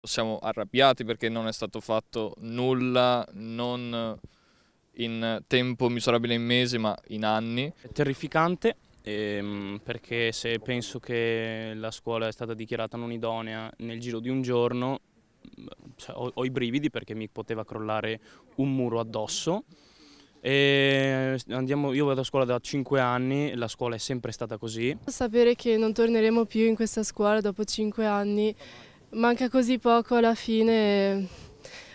Siamo arrabbiati perché non è stato fatto nulla, non in tempo misurabile in mesi ma in anni. È terrificante ehm, perché se penso che la scuola è stata dichiarata non idonea nel giro di un giorno cioè, ho, ho i brividi perché mi poteva crollare un muro addosso. Andiamo, io vado a scuola da 5 anni, la scuola è sempre stata così. Sapere che non torneremo più in questa scuola dopo 5 anni manca così poco alla fine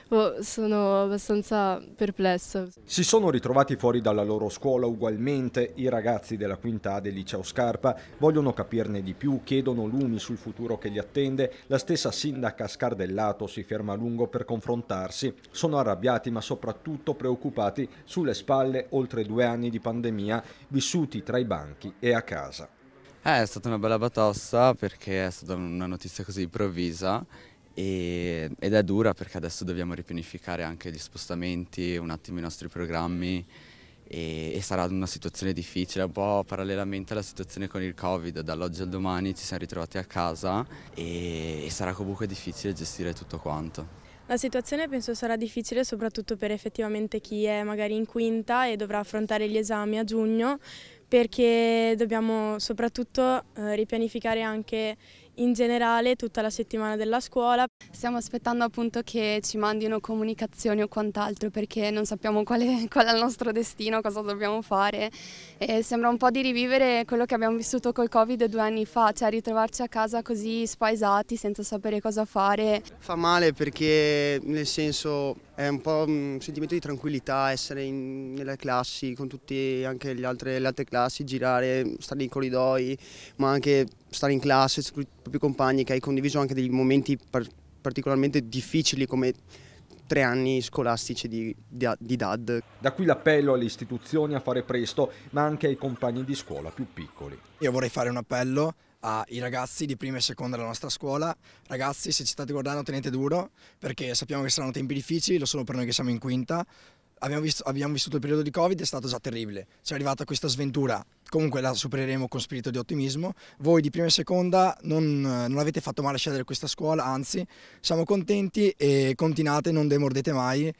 boh, sono abbastanza perplesso. Si sono ritrovati fuori dalla loro scuola ugualmente i ragazzi della quinta A del liceo Scarpa, vogliono capirne di più, chiedono lumi sul futuro che li attende, la stessa sindaca Scardellato si ferma a lungo per confrontarsi, sono arrabbiati ma soprattutto preoccupati sulle spalle oltre due anni di pandemia vissuti tra i banchi e a casa. Eh, è stata una bella batossa perché è stata una notizia così improvvisa e, ed è dura perché adesso dobbiamo ripianificare anche gli spostamenti, un attimo i nostri programmi e, e sarà una situazione difficile, un po' parallelamente alla situazione con il Covid, dall'oggi al domani ci siamo ritrovati a casa e, e sarà comunque difficile gestire tutto quanto. La situazione penso sarà difficile soprattutto per effettivamente chi è magari in quinta e dovrà affrontare gli esami a giugno perché dobbiamo soprattutto eh, ripianificare anche in generale tutta la settimana della scuola. Stiamo aspettando appunto che ci mandino comunicazioni o quant'altro perché non sappiamo qual è, qual è, il nostro destino, cosa dobbiamo fare e sembra un po' di rivivere quello che abbiamo vissuto col Covid due anni fa, cioè ritrovarci a casa così spaesati senza sapere cosa fare. Fa male perché nel senso è un po' un sentimento di tranquillità essere in, nelle classi con tutte anche le altre, le altre classi, girare, stare nei corridoi ma anche stare in classe, con i propri compagni, che hai condiviso anche dei momenti par particolarmente difficili come tre anni scolastici di, di, di DAD. Da qui l'appello alle istituzioni a fare presto, ma anche ai compagni di scuola più piccoli. Io vorrei fare un appello ai ragazzi di prima e seconda della nostra scuola. Ragazzi, se ci state guardando tenete duro, perché sappiamo che saranno tempi difficili, lo sono per noi che siamo in quinta, abbiamo, visto, abbiamo vissuto il periodo di Covid, è stato già terribile. Ci è arrivata questa sventura comunque la supereremo con spirito di ottimismo. Voi di prima e seconda non, non, avete fatto male a scegliere questa scuola, anzi siamo contenti e continuate, non demordete mai.